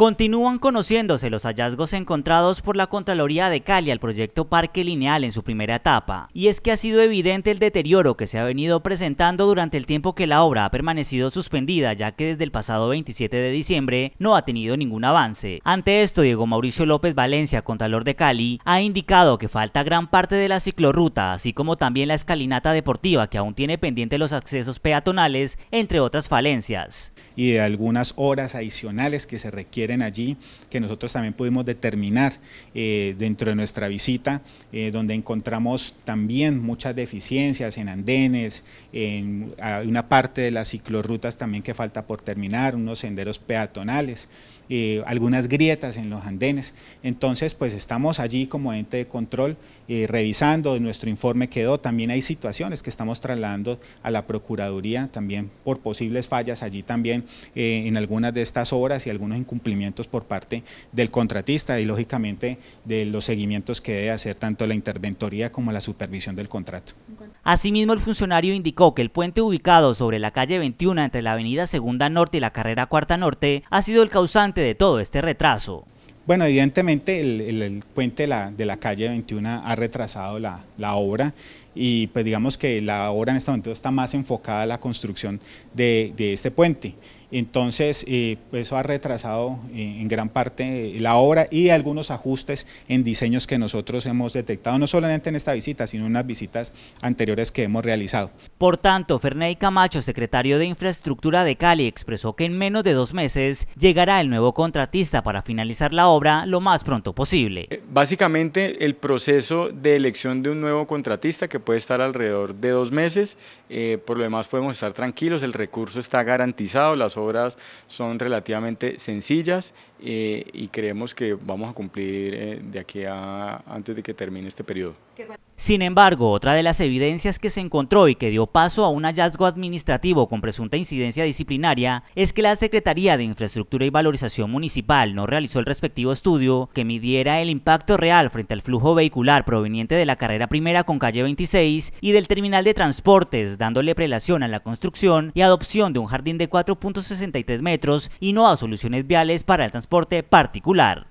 Continúan conociéndose los hallazgos encontrados por la Contraloría de Cali al proyecto Parque Lineal en su primera etapa, y es que ha sido evidente el deterioro que se ha venido presentando durante el tiempo que la obra ha permanecido suspendida, ya que desde el pasado 27 de diciembre no ha tenido ningún avance. Ante esto, Diego Mauricio López Valencia, Contralor de Cali, ha indicado que falta gran parte de la ciclorruta, así como también la escalinata deportiva que aún tiene pendiente los accesos peatonales, entre otras falencias. Y de algunas horas adicionales que se requieren allí, que nosotros también pudimos determinar eh, dentro de nuestra visita, eh, donde encontramos también muchas deficiencias en andenes, en una parte de las ciclorrutas también que falta por terminar, unos senderos peatonales. Eh, algunas grietas en los andenes. Entonces, pues estamos allí como ente de control revisando, nuestro informe quedó, también hay situaciones que estamos trasladando a la Procuraduría también por posibles fallas allí también en algunas de estas obras y algunos incumplimientos por parte del contratista y lógicamente de los seguimientos que debe hacer tanto la interventoría como la supervisión del contrato. Asimismo, el funcionario indicó que el puente ubicado sobre la calle 21 entre la avenida Segunda Norte y la carrera Cuarta Norte ha sido el causante de todo este retraso. Bueno, evidentemente el, puente de la, calle 21 ha retrasado la, la obra y pues digamos que la obra en este momento está más enfocada a la construcción de, este puente. Entonces, eh, pues, eso ha retrasado eh, en gran parte eh, la obra y algunos ajustes en diseños que nosotros hemos detectado, no solamente en esta visita, sino en unas visitas anteriores que hemos realizado. Por tanto, Ferney Camacho, secretario de Infraestructura de Cali, expresó que en menos de dos meses llegará el nuevo contratista para finalizar la obra lo más pronto posible. Básicamente, el proceso de elección de un nuevo contratista que puede estar alrededor de dos meses. Eh, por lo demás podemos estar tranquilos, el recurso está garantizado, las obras son relativamente sencillas eh, y creemos que vamos a cumplir eh, de aquí a antes de que termine este periodo. Sin embargo, otra de las evidencias que se encontró y que dio paso a un hallazgo administrativo con presunta incidencia disciplinaria es que la Secretaría de Infraestructura y Valorización Municipal no realizó el respectivo estudio que midiera el impacto real frente al flujo vehicular proveniente de la carrera primera con calle 26 y del terminal de transportes, dándole prelación a la construcción y adopción de un jardín de 4.63 metros y no a soluciones viales para el transporte particular.